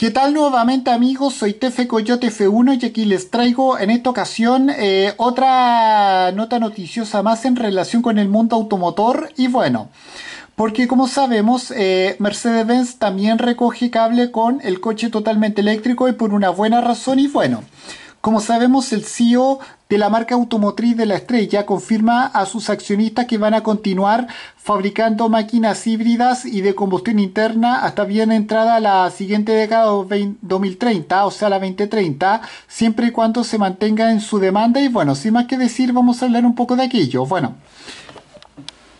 ¿Qué tal nuevamente amigos? Soy Tefe Coyote F1 y aquí les traigo en esta ocasión eh, otra nota noticiosa más en relación con el mundo automotor y bueno, porque como sabemos eh, Mercedes-Benz también recoge cable con el coche totalmente eléctrico y por una buena razón y bueno. Como sabemos, el CEO de la marca automotriz de la estrella confirma a sus accionistas que van a continuar fabricando máquinas híbridas y de combustión interna hasta bien entrada la siguiente década 2030, o sea la 2030, siempre y cuando se mantenga en su demanda. Y bueno, sin más que decir, vamos a hablar un poco de aquello. Bueno.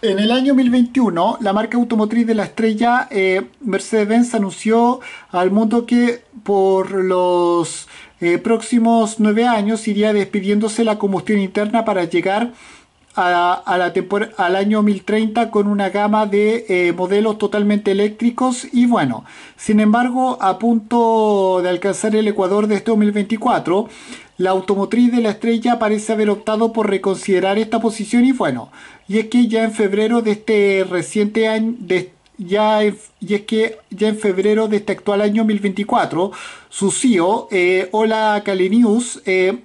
En el año 2021, la marca automotriz de la estrella eh, Mercedes-Benz anunció al mundo que por los eh, próximos nueve años iría despidiéndose la combustión interna para llegar a, la al año 2030 con una gama de eh, modelos totalmente eléctricos y bueno, sin embargo, a punto de alcanzar el Ecuador de este 2024, la automotriz de la estrella parece haber optado por reconsiderar esta posición y bueno, y es que ya en febrero de este reciente año, de ya, y es que ya en febrero de este actual año 2024, su CEO, Hola eh, Ola Kalenius, eh,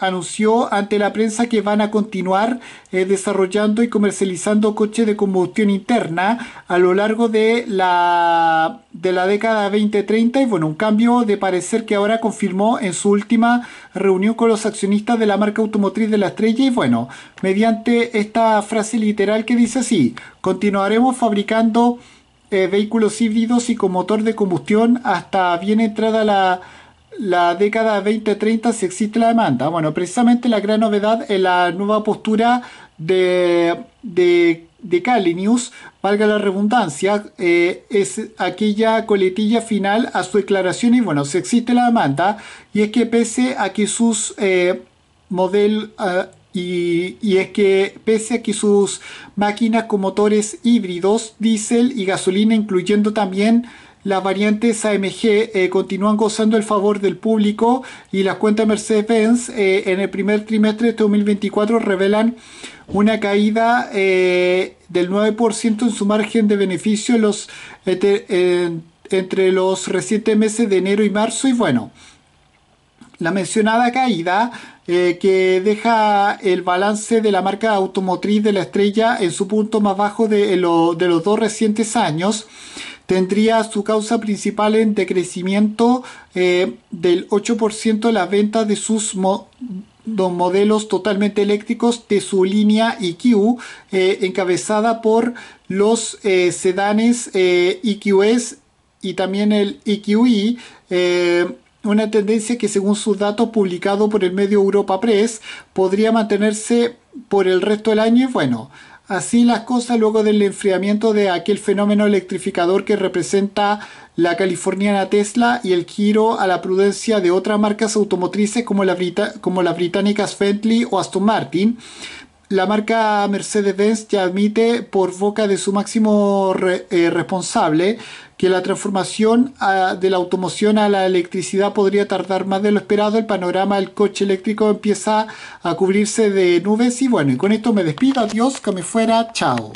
anunció ante la prensa que van a continuar eh, desarrollando y comercializando coches de combustión interna a lo largo de la, de la década 2030 y bueno, un cambio de parecer que ahora confirmó en su última reunión con los accionistas de la marca automotriz de la estrella y bueno, mediante esta frase literal que dice así, continuaremos fabricando eh, vehículos híbridos y con motor de combustión hasta bien entrada la, la década 2030 si existe la demanda. Bueno, precisamente la gran novedad es la nueva postura de, de, de Cali News, valga la redundancia, eh, es aquella coletilla final a su declaración y bueno, si existe la demanda, y es que pese a que sus... Eh, model, eh, y, es que pese a que sus máquinas con motores híbridos, diésel y gasolina, incluyendo también las variantes AMG, eh, continúan gozando el favor del público y las cuentas Mercedes-Benz eh, en el primer trimestre de 2024 este revelan una caída eh, del 9% en su margen de beneficio entre los recientes meses de enero y marzo y bueno. La mencionada caída eh, que deja el balance de la marca automotriz de la estrella en su punto más bajo de, los dos recientes años tendría su causa principal en decrecimiento eh, del 8% de la venta de sus dos modelos totalmente eléctricos de su línea IQ, e eh, encabezada por los sedanes IQS e y también el IQI e una tendencia que según sus datos publicados por el medio Europa Press podría mantenerse por el resto del año y bueno, así las cosas luego del enfriamiento de aquel fenómeno electrificador que representa la californiana Tesla y el giro a la prudencia de otras marcas automotrices como, la como las británicas Bentley o Aston Martin, la marca Mercedes-Benz ya admite por boca de su máximo eh, responsable que la transformación ah, de la automoción a la electricidad podría tardar más de lo esperado. El panorama del coche eléctrico empieza a cubrirse de nubes y bueno, y con esto me despido. Adiós, que me fuera. Chao.